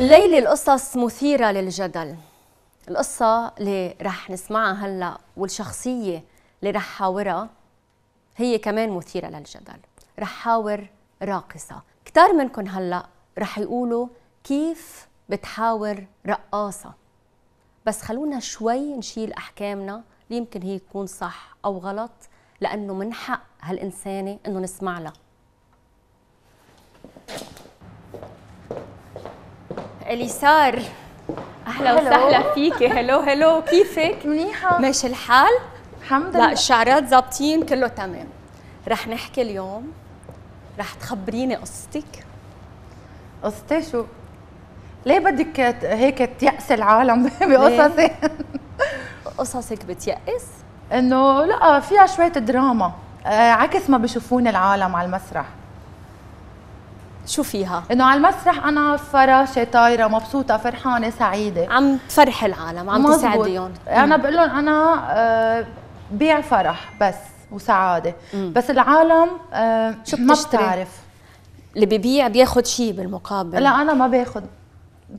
الليلة القصص مثيرة للجدل القصة اللي رح نسمعها هلأ والشخصية اللي رح حاورها هي كمان مثيرة للجدل رح حاور راقصة كتار منكم هلأ رح يقولوا كيف بتحاور رقاصة بس خلونا شوي نشيل أحكامنا اللي يمكن هي تكون صح أو غلط لأنه من حق هالإنسانة إنه نسمع لها اليسار اهلا وسهلا فيكي هلو هلو كيفك؟ منيحة ماشي الحال؟ الحمد لله لا الشعرات ظابطين كله تمام رح نحكي اليوم رح تخبريني قصتك قصتي شو؟ ليه بدك هيك تيأس العالم بقصصي؟ قصصك بتيأس؟ انه لا فيها شوية دراما آه، عكس ما بشوفون العالم على المسرح شو فيها؟ انه على المسرح انا فراشه طايره مبسوطه فرحانه سعيده عم تفرحي العالم عم تسعديهم انا بقول لهم انا آه، بيع فرح بس وسعاده مم. بس العالم آه، شو ما بتعرف اللي ببيع بياخد شيء بالمقابل لا انا ما باخد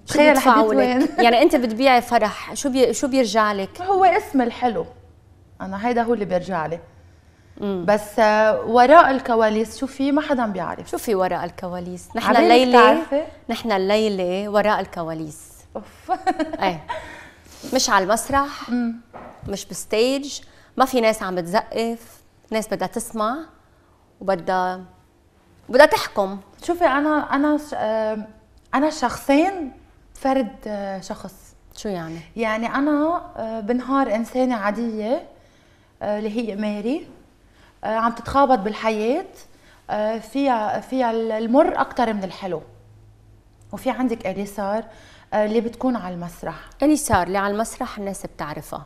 تخيل وين يعني انت بتبيعي فرح شو بي... شو بيرجع لك هو اسم الحلو انا هيدا هو اللي بيرجع لي مم. بس آه، وراء الكواليس شو في ما حدا بيعرف شو في وراء الكواليس نحن الليله نحن الليله وراء الكواليس اوف ايه مش على المسرح مم. مش بستيج ما في ناس عم بتزقف ناس بدها تسمع وبدها بدها تحكم شوفي انا انا آه، انا شخصين فرد آه، شخص شو يعني؟ يعني انا بنهار انسانه عاديه اللي هي ماري آه، عم تتخابط بالحياه آه، فيها فيها المر اكثر من الحلو وفي عندك انيسار آه، اللي بتكون على المسرح انيسار اللي على المسرح الناس بتعرفها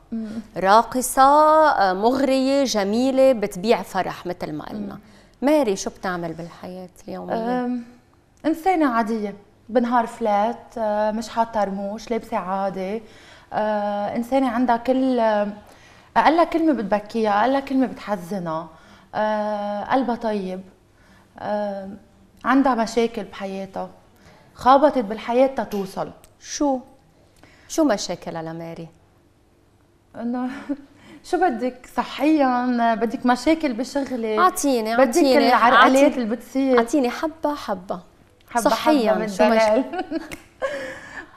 راقصه مغريه جميله بتبيع فرح مثل ما قلنا ماري شو بتعمل بالحياه اليوميه انسانه عاديه بنهار فلات مش حاطه رموش لابسه عادي انسانه عندها كل اقل كلمه بتبكيها اقل كلمه بتحزنها آه، قلبها طيب آه، عندها مشاكل بحياتها خابطت بالحياة تتوصل شو؟ شو مشاكلها لماري؟ انه شو بدك صحيا بدك مشاكل بشغلي اعطيني اعطيني بدك العرقلات اللي بتصير اعطيني حبه حبه حبه صحيا حبة شو مشاكل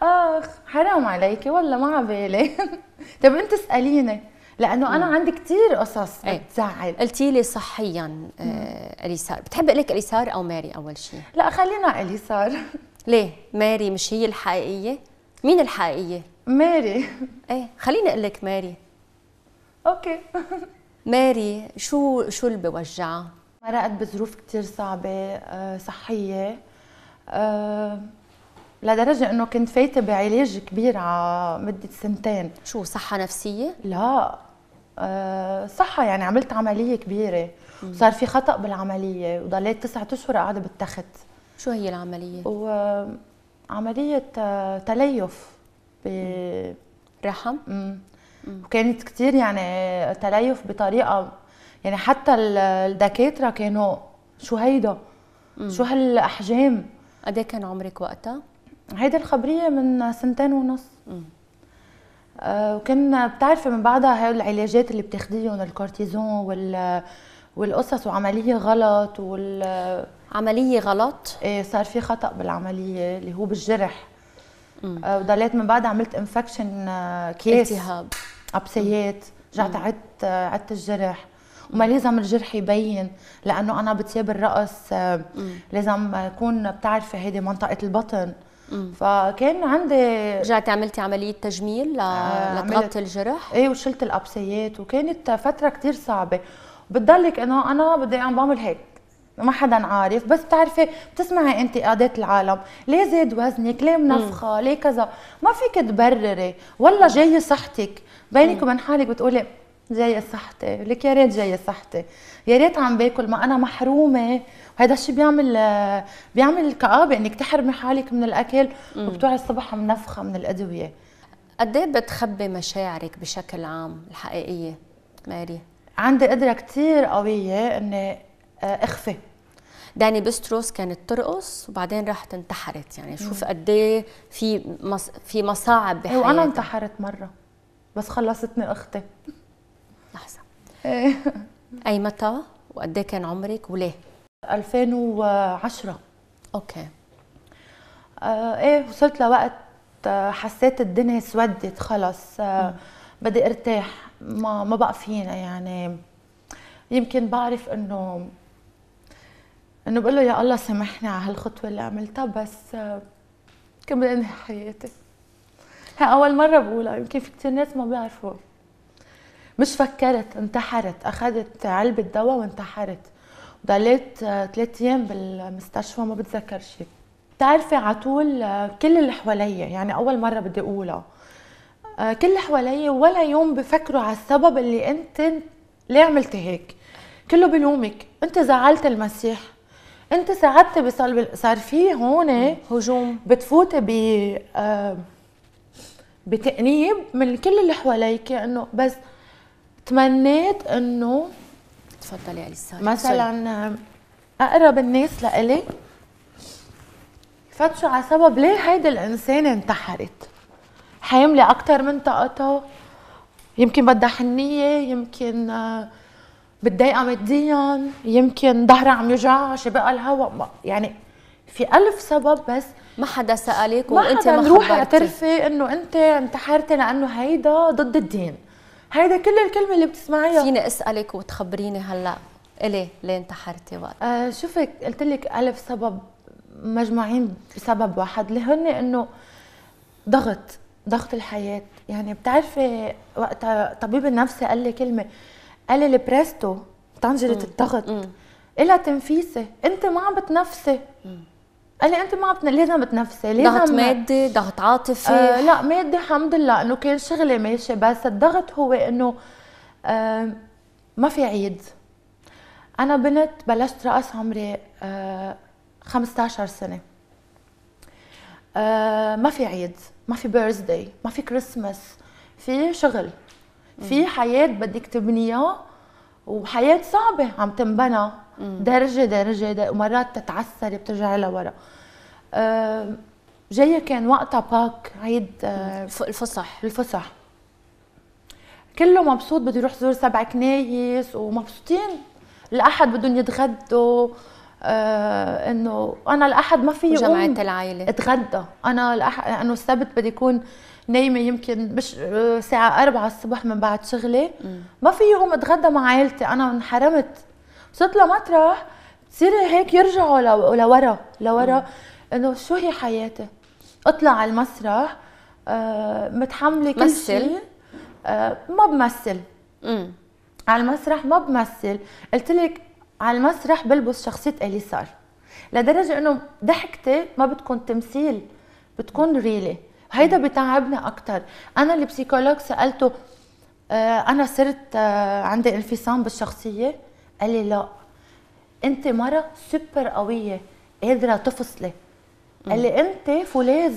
اخ حرام عليكي والله ما عبالي طيب انت اساليني لانه انا عندي كثير قصص إيه. بتزعل قلتي لي صحيا آه اليسار اقول لك اليسار او ماري اول شيء لا خلينا اليسار ليه ماري مش هي الحقيقيه مين الحقيقيه ماري ايه خليني اقول لك ماري اوكي ماري شو شو اللي بوجعها مرقت بظروف كثير صعبه آه، صحيه آه، لدرجة انه كنت فايتة بعلاج كبير على مدة سنتين شو صحة نفسية؟ لا آه، صح يعني عملت عمليه كبيره وصار في خطا بالعمليه وضليت تسعة اشهر قاعده بالتخت شو هي العمليه وعمليه آه، تليف برحم وكانت كثير يعني آه، تليف بطريقه يعني حتى الدكاتره كانوا شو هيدا شو هالاحجام قد إيه كان عمرك وقتها هيدي الخبريه من سنتين ونص مم. آه، وكان بتعرفي من بعدها هاي العلاجات اللي بتاخديهم الكورتيزون وال والقصص وعمليه غلط وال عمليه غلط ايه صار في خطا بالعمليه اللي هو بالجرح آه، وضليت من بعد عملت انفكشن آه، كيس التهاب ابسيات رجعت عدت عدت الجرح وما لازم الجرح يبين لانه انا بتياب الرأس لازم اكون بتعرفي هيدي منطقه البطن فكان عندي رجعتي عملتي عمليه تجميل آه لتغطي الجرح ايه وشلت الابسيات وكانت فتره كثير صعبه بتضلك انه انا بدي عم بعمل هيك ما حدا عارف بس بتعرفي بتسمعي انتقادات العالم ليه زاد وزنك ليه منفخه ليه كذا ما فيك تبرري والله جايه صحتك بينك وبين حالك بتقولي جايه صحتي لك يا ريت جايه صحتي يا ريت عم باكل ما انا محرومه وهذا الشيء بيعمل بيعمل كآبه انك تحرمي حالك من الاكل وبتوعي الصبح منفخه من الادويه قد ايه بتخبي مشاعرك بشكل عام الحقيقيه ماري عندي قدره كثير قويه اني آه، اخفي داني بستروس كانت ترقص وبعدين راحت انتحرت يعني شوف قد ايه في مص... في مصاعب أيوة، بحياتها وانا انتحرت مره بس خلصتني اختي لحظه إيه. اي متى وقد إيه كان عمرك وليه 2010 اوكي آه ايه وصلت لوقت آه، حسيت الدنيا سودت خلص آه بدي ارتاح ما ما بقى فينا يعني يمكن بعرف انه انه بقول له يا الله سامحني على هالخطوه اللي عملتها بس آه كمل انهي حياتي هي اول مره بقولها يمكن في كثير ناس ما بيعرفوا مش فكرت انتحرت اخذت علبه دواء وانتحرت ضليت ثلاث آه، ايام بالمستشفى ما بتذكر شيء بتعرفي على طول آه، كل اللي حواليا يعني اول مره بدي اقولها آه، كل اللي حواليا ولا يوم بفكروا على السبب اللي انت ليه عملت هيك كله بلومك انت زعلت المسيح انت ساعدت بصلب صار في هون هجوم بتفوتي ب بتأنيب من كل اللي حواليك انه بس تمنيت انه تفضلي علي لسان مثلا اقرب الناس لإلي فتشوا على سبب ليه هيدي الانسانه انتحرت حامله اكثر من طاقتها يمكن بدها حنيه يمكن آه، بتضايقها ماديا يمكن ظهرها عم يوجعها شبقها الهواء يعني في ألف سبب بس ما حدا سألك وانت ما حدا روحي اعترفي انه انت انتحرتي لانه هيدا ضد الدين هيدا كل الكلمه اللي بتسمعيها فيني اسالك وتخبريني هلا الي ليه انتحرتي وقت آه شوفي قلت لك الف سبب مجموعين بسبب واحد اللي هن انه ضغط ضغط الحياه يعني بتعرفي وقت طبيب النفسي قال لي كلمه قال لي البريستو طنجره الضغط إلها تنفيسه انت ما عم بتنفسي قال لي انت ما بتن... لازم تنفسي لازم ضغط مادي ضغط عاطفي آه لا مادي الحمد لله انه كان شغلي ماشي بس الضغط هو انه آه ما في عيد انا بنت بلشت رقص عمري آه 15 سنه آه ما في عيد ما في بيرثداي ما في كريسماس في شغل في حياه بدك تبنيها وحياه صعبه عم تنبنى درجه درجه ومرات تتعثر بترجع لورا آه، جاية كان وقتها باك عيد آه، الفصح الفصح كله مبسوط بده يروح زور سبع كنايس ومبسوطين الاحد بدهم يتغدوا آه انه انا الاحد ما في جمعيه العائله اتغدى انا الاحد انه السبت بدي يكون نايمه يمكن بش آه، ساعه 4 الصبح من بعد شغلي ما في يقوم اتغدى مع عائلتي انا انحرمت صرت لمطرح بصير هيك يرجعوا لورا لورا انه شو هي حياتي اطلع على المسرح آه، متحمله كل شيء آه، ما بمثل مم. على المسرح ما بمثل قلت لك على المسرح بلبس شخصيه اليسار لدرجه انه ضحكتي ما بتكون تمثيل بتكون ريلي هيدا بتعبني اكثر انا اللي بسيكولوج سالته آه، انا صرت آه، عندي انفصام بالشخصيه قال لي لا انت مره سوبر قويه قادره تفصلي قال لي انت فولاذ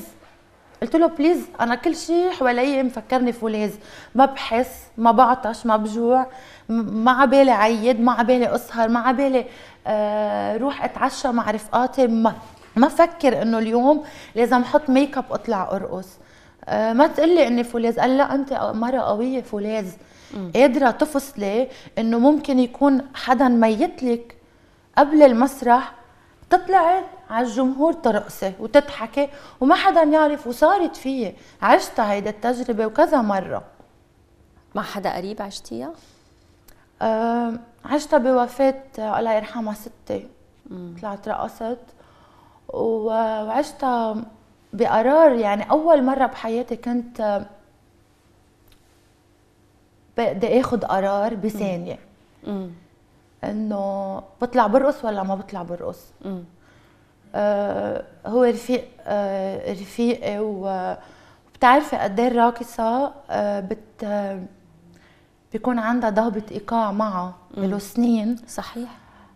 قلت له بليز انا كل شيء حوالي مفكرني فولاذ ما بحس ما بعطش ما بجوع ما عبالي عيد ما عبالي اسهر ما عبالي آه روح اتعشى مع رفقاتي ما ما فكر انه اليوم لازم احط ميك اب اطلع ارقص أه ما تقلي اني فولاذ قال لا انت مره قويه فولاذ قادره تفصلي انه ممكن يكون حدا ميت لك قبل المسرح تطلعي على الجمهور ترقصي وتضحكي وما حدا يعرف وصارت فيي عشت هيدي التجربه وكذا مره مع حدا قريب عشتيها؟ أه عشتها بوفاه الله يرحمها ستي طلعت رقصت وعشت بقرار يعني اول مره بحياتي كنت بدي اخذ قرار بثانيه انه بطلع برقص ولا ما بطلع برقص آه هو رفيق آه رفيقي وبتعرفي قد ايه الراقصه آه بت بيكون عندها ضابط ايقاع معها له سنين صحيح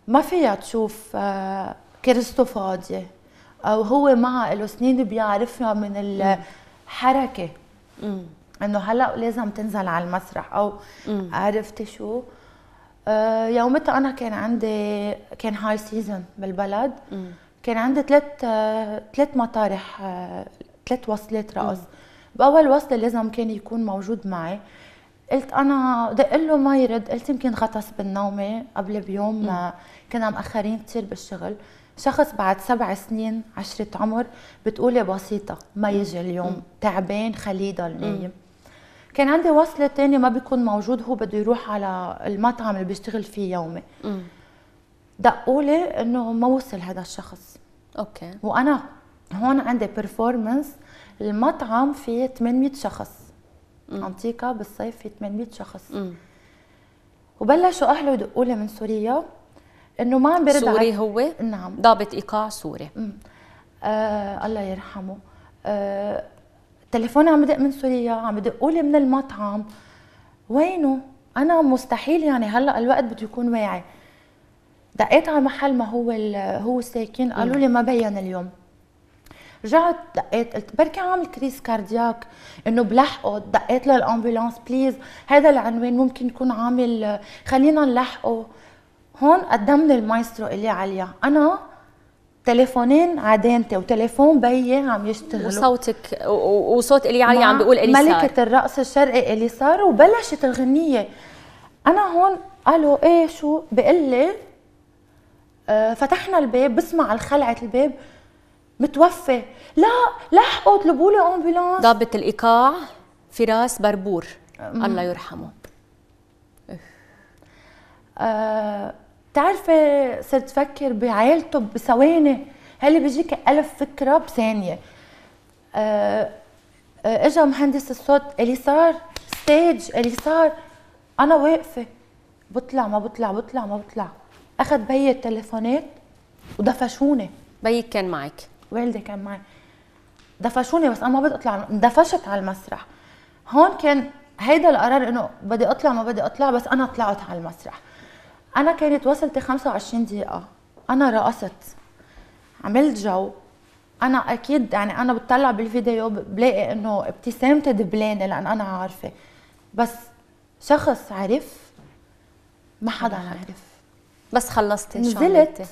ما فيها تشوف آه، كرستو فاضيه وهو معها له سنين بيعرفها من الحركه انه هلا لازم تنزل على المسرح او عرفتي شو آه يومتها انا كان عندي كان هاي سيزون بالبلد مم. كان عندي ثلاث آه، ثلاث مطارح ثلاث وصلات رقص باول وصله لازم كان يكون موجود معي قلت انا دق له ما يرد قلت يمكن غطس بالنومه قبل بيوم آه، كنا مأخرين كثير بالشغل شخص بعد سبع سنين عشرة عمر بتقولي بسيطة ما يجي اليوم تعبان خليه يضل نايم كان عندي وصلة تانية ما بيكون موجود هو بده يروح على المطعم اللي بيشتغل فيه يومي دقوا لي انه ما وصل هذا الشخص اوكي وانا هون عندي بيرفورمانس المطعم فيه 800 شخص انتيكا بالصيف فيه 800 شخص مم. وبلشوا اهله يدقوا لي من سوريا انه ما عم برد سوري هو نعم ضابط ايقاع سوري آه الله يرحمه آه تليفوني عم بدق من سوريا عم بدقوا لي من المطعم وينه انا مستحيل يعني هلا الوقت بده يكون واعي دقيت على محل ما هو هو ساكن قالوا لي ما بين اليوم رجعت دقيت قلت بركي عامل كريس كاردياك انه بلحقه دقيت للامبولانس بليز هذا العنوان ممكن يكون عامل خلينا نلحقه هون قدم لي المايسترو اللي عليا انا تليفونين عدانتي وتليفون بيي عم يشتغلوا وصوتك وصوت الي عليا عم بيقول الي صار ملكه الرقص الشرقي الي صار وبلشت الغنيه انا هون قالوا ايه شو بقول لي آه، فتحنا الباب بسمع الخلعه الباب متوفى لا لحقوا اطلبوا لي امبولانس ضابط الايقاع فراس بربور الله يرحمه آه بتعرفي صرت فكر بعائلته بثواني هل بيجيك ألف فكرة بثانية آه، آه، اجا مهندس الصوت اللي صار ستيج اللي صار انا واقفه بطلع ما بطلع بطلع ما بطلع اخذ بي التليفونات ودفشوني بيك كان معك والدي كان معي دفشوني بس انا ما بدي اطلع اندفشت على المسرح هون كان هيدا القرار انه بدي اطلع ما بدي اطلع بس انا طلعت على المسرح انا كانت وصلتي 25 دقيقه انا رقصت عملت جو انا اكيد يعني انا بتطلع بالفيديو بلاقي انه ابتسامتي دبلانه لان انا عارفه بس شخص عرف ما حدا عرف بس خلصتي نزلت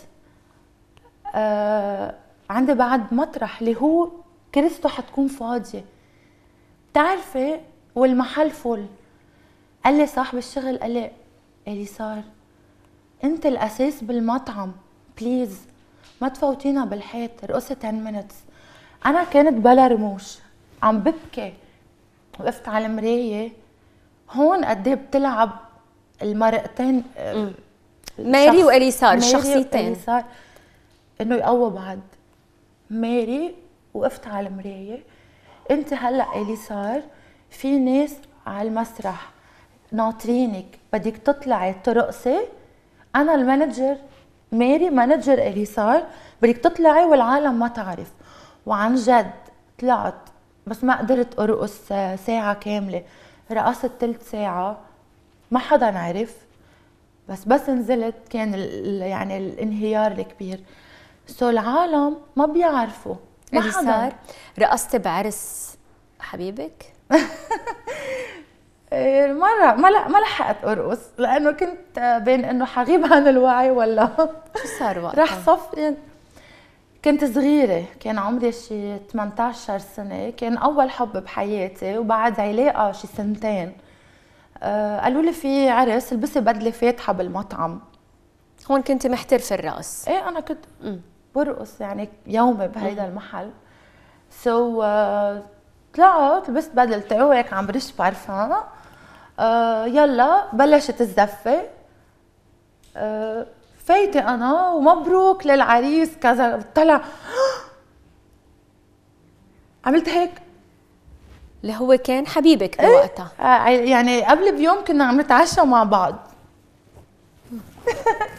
آه عندي بعد مطرح اللي هو كرسته حتكون فاضيه بتعرفي والمحل فل قال لي صاحب الشغل قال لي اللي صار انت الاساس بالمطعم بليز ما تفوتينا بالحيط رقصي 10 minutes انا كانت بلا رموش عم ببكي وقفت على المرايه هون قد ايه بتلعب المرقتين آه، ماري واليسار الشخصيتين ماري انه يقووا بعض ماري وقفت على المرايه انت هلا اليسار في ناس على المسرح ناطرينك بدك تطلعي ترقصي انا المانجر ماري مانجر الي صار بدك تطلعي والعالم ما تعرف وعن جد طلعت بس ما قدرت ارقص ساعه كامله رقصت ثلث ساعه ما حدا عرف بس بس نزلت كان يعني الانهيار الكبير سو العالم ما بيعرفوا ما حدا صار رقصتي بعرس حبيبك مرة إيه، ما لا ما لحقت ارقص لانه كنت بين انه حغيب عن الوعي ولا شو صار وقتها؟ رح صفر كنت صغيرة كان عمري شي 18 سنة كان أول حب بحياتي وبعد علاقة شي سنتين آه، قالوا لي في عرس البسي بدلة فاتحة بالمطعم هون كنت محترفة الرقص ايه أنا كنت برقص يعني يومي بهيدا المحل سو so, uh, طلعت لبست بدلتي إيه، وهيك عم برش بارفان آه، يلا بلشت الزفه آه، فايتة أنا ومبروك للعريس كذا طلع عملت هيك اللي هو كان حبيبك إيه، بوقتها ايه؟ يعني قبل بيوم كنا عم نتعشى مع بعض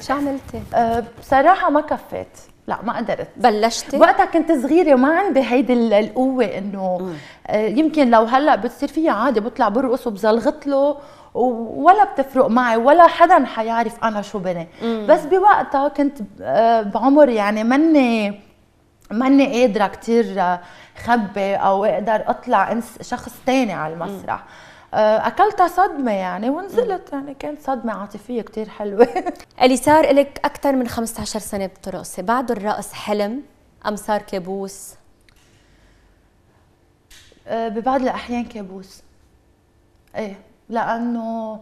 شو عملتي؟ آه، بصراحة ما كفيت لا ما قدرت بلشتي وقتها كنت صغيره وما عندي هيدي القوه انه آه، يمكن لو هلا بتصير فيها عادي بطلع برقص وبزلغط له ولا بتفرق معي ولا حدا حيعرف انا شو بني مم. بس بوقتها كنت آه، بعمر يعني مني ماني قادره كثير آه، خبي او اقدر اطلع انس شخص ثاني على المسرح مم. آه، اكلتها صدمه يعني ونزلت يعني كانت صدمه عاطفيه كثير حلوه اليسار صار لك اكثر من 15 سنه بترقصي بعد الرقص حلم ام صار كابوس آه، ببعض الاحيان كابوس ايه لانه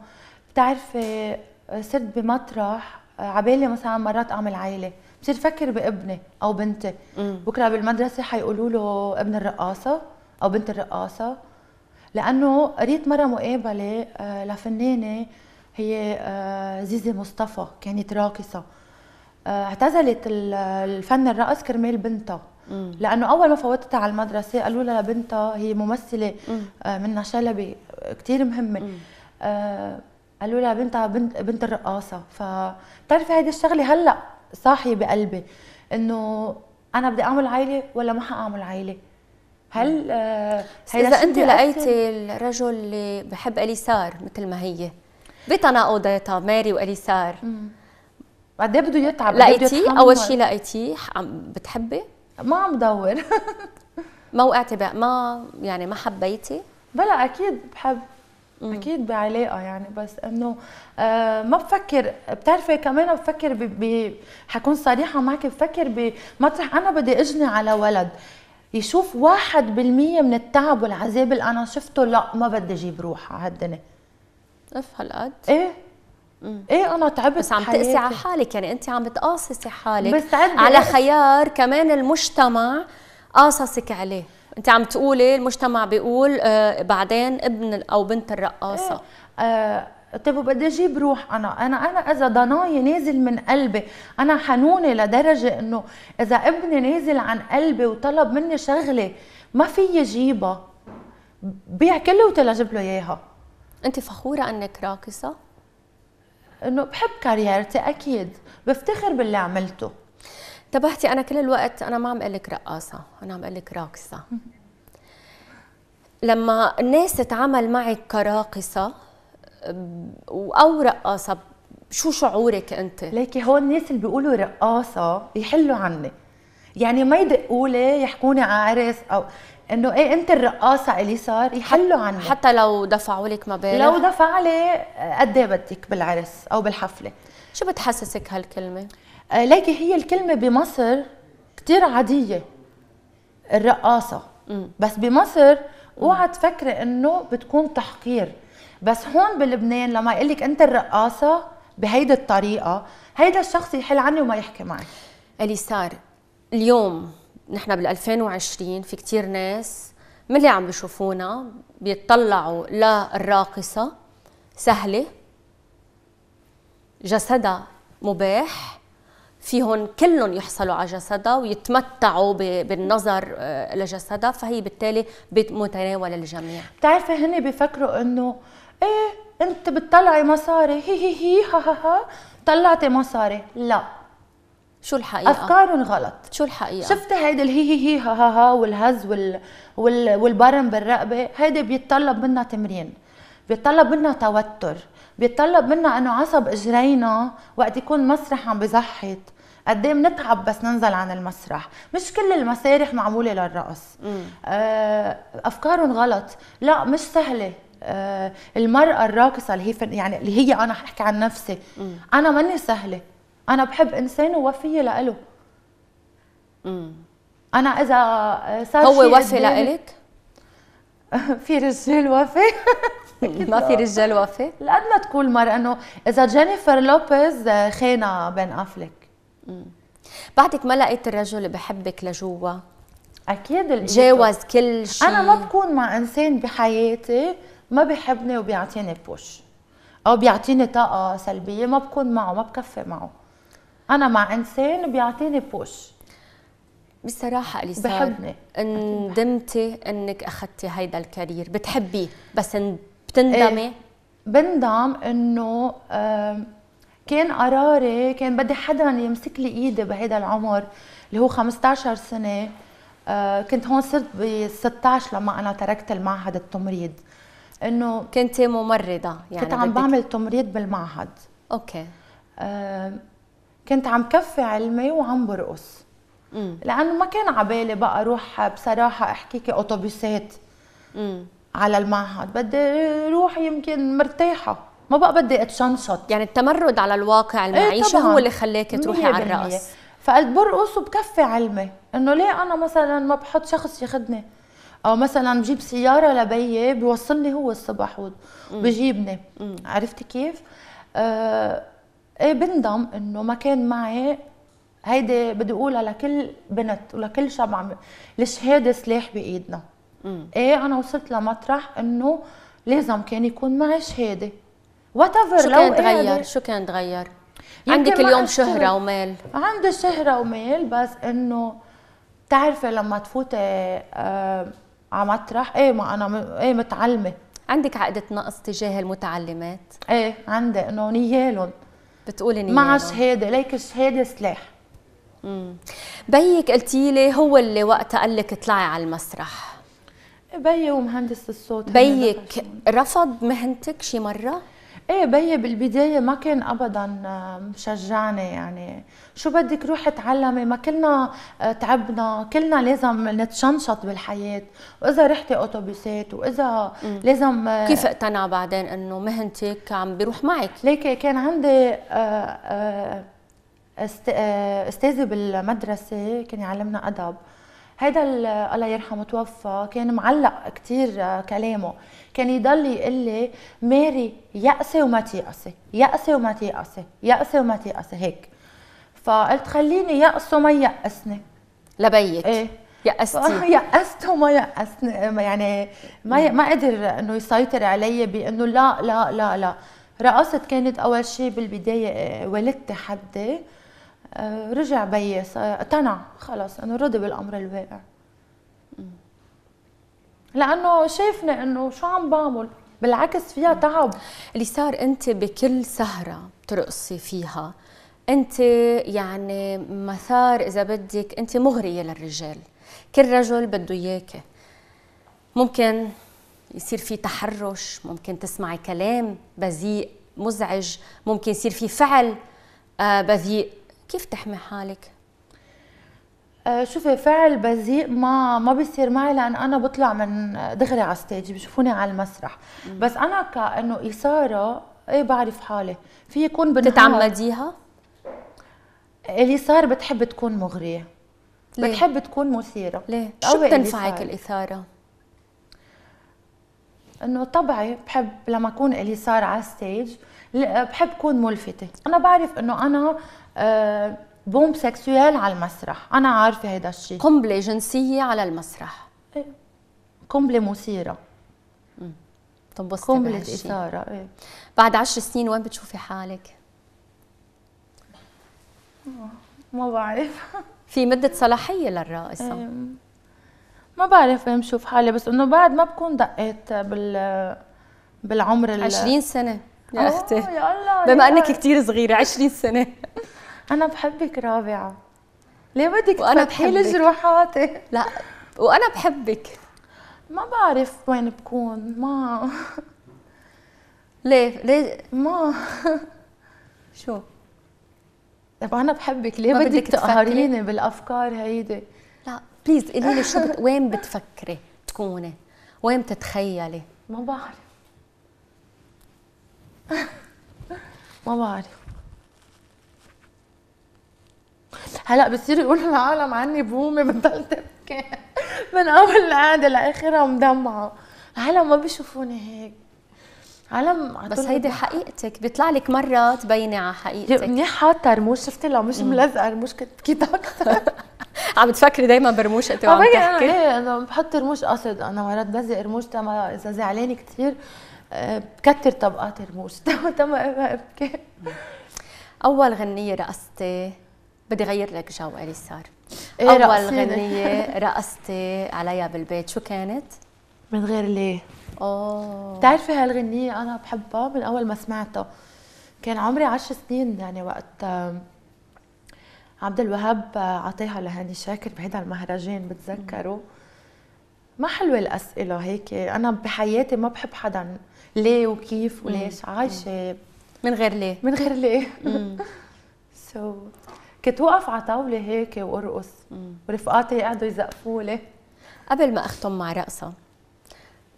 بتعرفي آه، صرت بمطرح عبالي مثلا مرات اعمل عائله بصير فكر بابني او بنتي بكره بالمدرسه حيقولوا له ابن الرقاصه او بنت الرقاصه لانه قريت مره مقابله آه، لفنانه هي آه، زيزي مصطفى كانت راقصه آه، اعتزلت الفن الرقص كرمال بنتها لانه اول ما فوتتها على المدرسه قالوا لها لبنتها هي ممثله من شلبي كثير مهمه قالوا لها بنتها بنت بنت الرقاصه فبتعرفي هيدي الشغله هلا صاحيه بقلبي انه انا بدي اعمل عائله ولا ما حاعمل عائله هل نعم. آه اذا انت لقيتي الرجل اللي بحب اليسار مثل ما هي بتناقضاتها ماري واليسار قد إيه بده يتعب لقيتيه اول شيء لقيتيه بتحبي ما عم دور ما وقعتي بقى ما يعني ما حبيتي بلا اكيد بحب اكيد بعلاقه يعني بس انه آه ما بفكر بتعرفي كمان بفكر ب... حكون صريحه معك بفكر بمطرح انا بدي اجني على ولد يشوف واحد بالمية من التعب والعذاب اللي أنا شفته لا ما بدي أجيب روح على هالدنيا اف هالقد؟ ايه مم. ايه انا تعبت بس عم تقسي على حالك يعني انت عم تقاصصي حالك بس على خيار كمان المجتمع قاصصك عليه انت عم تقولي المجتمع بيقول آه بعدين ابن او بنت الرقاصه إيه. آه طيب وبدي اجيب إيه روح انا انا انا اذا ضناي نازل من قلبي انا حنونه لدرجه انه اذا ابني نازل عن قلبي وطلب مني شغله ما في اجيبها بيع كله وتلا جيب له اياها انت فخوره انك راقصه انه بحب كاريرتي اكيد بفتخر باللي عملته انتبهتي انا كل الوقت انا ما عم اقول لك رقاصه انا عم اقول لك راقصه لما الناس تتعامل معك كراقصه او رقاصه شو شعورك انت ليكي هون الناس اللي بيقولوا رقاصه يحلوا عني يعني ما يدقوا لي يحكوني عارس او انه ايه انت الرقاصه اللي صار يحلوا عني حتى لو دفعوا لك مبالغ لو دفع لي قد ايه بدك بالعرس او بالحفله شو بتحسسك هالكلمه آه، ليكي هي الكلمه بمصر كثير عاديه الرقاصه م. بس بمصر اوعى تفكري انه بتكون تحقير بس هون بلبنان لما يقول لك انت الرقاصه بهيدي الطريقه هيدا الشخص يحل عني وما يحكي معي اليسار اليوم نحن بال 2020 في كثير ناس من اللي عم بيشوفونا بيطلعوا للراقصه سهله جسدها مباح فيهم كلهم يحصلوا على جسدها ويتمتعوا بالنظر آه، لجسدها فهي بالتالي متناول الجميع بتعرفي هن بيفكروا انه ايه انت بتطلعي مصاري هي هي هي ها ها ها طلعتي مصاري لا شو الحقيقة؟ أفكارهم غلط شو الحقيقة؟ شفتي هيدا الهي هي هي ها ها ها والهز وال... وال... والبرم بالرقبة هيدا بيتطلب منا تمرين بيتطلب منا توتر بيتطلب منا انه عصب اجرينا وقت يكون المسرح عم بزحت قد ايه بنتعب بس ننزل عن المسرح مش كل المسارح معموله للرقص آه افكارهم غلط لا مش سهله آه، المراه الراقصه اللي هي فن يعني اللي هي انا احكي عن نفسي انا ماني سهله انا بحب انسان ووفيه لإله انا اذا صار هو وفي لإلك؟ في رجال وفي ما في رجال وفي؟ لقد ما تكون مرة انه اذا جينيفر لوبيز خانه بين افلك بعدك ما لقيت الرجل اللي بحبك لجوا؟ اكيد تجاوز كل شيء انا ما بكون مع انسان بحياتي ما بيحبني وبيعطيني بوش او بيعطيني طاقه سلبيه ما بكون معه ما بكفي معه انا مع انسان بيعطيني بوش بصراحة أليسا بحبني ندمتي انك اخذتي هيدا الكارير بتحبيه بس بتندمي ايه بندم انه كان قراري كان بدي حدا يمسك لي ايدي بهيدا العمر اللي هو 15 سنة آه، كنت هون صرت ب 16 لما انا تركت المعهد التمريض انه كنت ممرضه يعني كنت عم بعمل تمريض بالمعهد اوكي آه كنت عم كفي علمي وعم برقص لانه ما كان عبالي بقى اروح بصراحه احكيكي اوتوبيسات على المعهد بدي روح يمكن مرتاحه ما بقى بدي اتشنشط يعني التمرد على الواقع إيه المعيشه ايه هو اللي خلاك تروحي على الرقص فقلت برقص وبكفي علمي انه ليه انا مثلا ما بحط شخص ياخذني او مثلا بجيب سياره لبيي بيوصلني هو الصبح وبجيبني عرفتي كيف آه ايه بندم انه ما كان معي هيدي بدي اقولها لكل بنت ولكل شاب عم الشهاده سلاح بايدنا ايه انا وصلت لمطرح انه لازم كان يكون معي شهاده وات ايفر شو كان تغير شو كان تغير عندك اليوم شهره ومال عندي شهره ومال بس انه بتعرفي لما تفوتي آه على مطرح ايه ما انا ايه متعلمه عندك عقدة نقص تجاه المتعلمات؟ ايه عندي انه نيالهم بتقولي نيالهم مع شهاده ليك الشهاده سلاح امم بيك قلتي لي هو اللي وقتها قال لك اطلعي على المسرح بيي ومهندس الصوت بيك رفض مهنتك شي مره؟ ايه بيي بالبدايه ما كان ابدا آه، مشجعني يعني شو بدك روحي اتعلمي ما كلنا آه، تعبنا كلنا لازم نتشنشط بالحياه واذا رحتي اوتوبيسات واذا مم. لازم آه، كيف اقتنع بعدين انه مهنتك عم بيروح معك ليكي كان عندي استاذه بالمدرسه كان يعلمنا ادب هيدا الله يرحمه توفى كان معلق كثير آه، كلامه كان يضل يقول لي ماري يأسي وما تيأسي يأسي وما تيأسي يأسي وما تيأسي هيك فقلت خليني يأس وما يأسني لبيك ايه يأستي يأست وما يأسني يعني ما ما قدر انه يسيطر علي بانه لا لا لا لا رقصت كانت اول شيء بالبدايه آه، والدتي حدي آه، رجع بيي آه، اقتنع خلص انه رضي بالامر الواقع لانه شافني انه شو عم بعمل بالعكس فيها تعب اللي صار انت بكل سهره بترقصي فيها انت يعني مسار اذا بدك انت مغريه للرجال كل رجل بده اياكي ممكن يصير في تحرش ممكن تسمعي كلام بذيء مزعج ممكن يصير في فعل آه، بذيء كيف تحمي حالك؟ آه، شوفي فعل بذيء ما ما بيصير معي لان انا بطلع من دغري على الستيج بشوفوني على المسرح بس انا كانه اثاره ايه بعرف حالي في يكون بتتعمديها؟ تتعمديها؟ اللي صار بتحب تكون مغريه ليه؟ بتحب تكون مثيره ليه؟ شو بتنفعك الاثاره؟ انه طبعي بحب لما اكون الي صار على الستيج بحب اكون ملفته انا بعرف انه انا آه، بومب سكسوال على المسرح انا عارفه هيدا الشيء قنبله جنسيه على المسرح ايه قنبله مثيره طب قنبله اثاره ايه بعد عشر سنين وين بتشوفي حالك؟ ما بعرف في مدة صلاحية للراقصة ايه ما بعرف وين بشوف حالي بس انه بعد ما بكون دقيت بال بالعمر ال 20 سنة يا آه، اختي يا الله بما انك كثير صغيرة 20 سنة انا بحبك رابعه ليه بدك وانا بحيل جروحاتي لا وانا بحبك ما بعرف وين بكون ما ليه ليه ما شو طب انا بحبك ليه بدك, بدك تقهريني بالافكار هيدي لا بليز قولي لي شو بت... وين بتفكري تكوني وين بتتخيلي ما بعرف ما بعرف هلا بصير يقولوا العالم عني بومه بضل تبكي من اول قاعده لاخرها مدمعه هلا ما بيشوفوني هيك عالم بس هيدي حقيقتك بيطلع لك مره تبيني على حقيقتك منيح حاطه رموش شفتي لو مش ملزقه رموش كنت بكيت اكثر عم تفكري دائما برموش انت وعم تحكي ايه انا بحط رموش قصد انا مرات بزق رموش تما اذا زعلانه كثير آه، بكتر طبقات رموش تما تما ابكي اول غنيه رقصتي بدي غير لك جو أليسار إيه أول غنية رقصتي عليها بالبيت شو كانت؟ من غير ليه اوه بتعرفي هالغنية أنا بحبها من أول ما سمعتها كان عمري عشر سنين يعني وقت عبد الوهاب عطيها لهاني شاكر بهيدا المهرجان بتذكره ما حلوه الاسئله هيك انا بحياتي ما بحب حدا ليه وكيف وليش عايشه من غير ليه من غير ليه سو so. كنت وقف على طاوله هيك وارقص ورفقاتي يقعدوا يزقفوا لي قبل ما اختم مع رقصه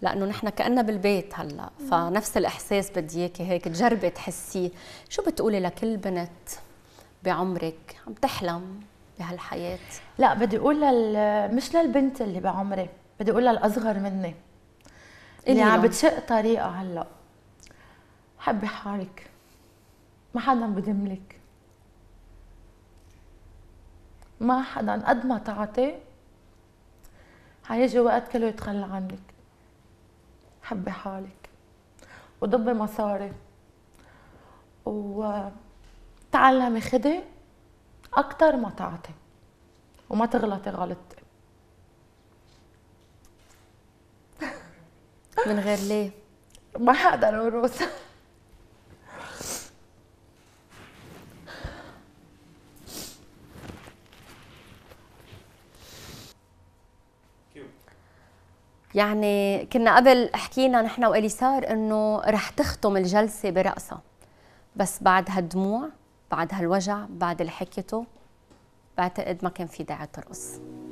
لانه نحن كاننا بالبيت هلا فنفس الاحساس بدي اياكي هيك تجربي تحسيه شو بتقولي لكل بنت بعمرك عم تحلم بهالحياه لا بدي اقول لل... مش للبنت اللي بعمري بدي اقول للاصغر مني اللي عم بتشق طريقه هلا حبي حالك ما حدا بدملك ما حدا قد ما تعطي حيجي وقت كله يتخلى عنك حبي حالك وضبي مصاري وتعلمي خدي اكثر ما تعطي وما تغلطي غلطتي من غير ليه؟ ما حقدر أوروس يعني كنا قبل حكينا نحن واليسار انه رح تختم الجلسه برقصه بس بعد هالدموع بعد هالوجع بعد اللي حكيته بعتقد ما كان في داعي ترقص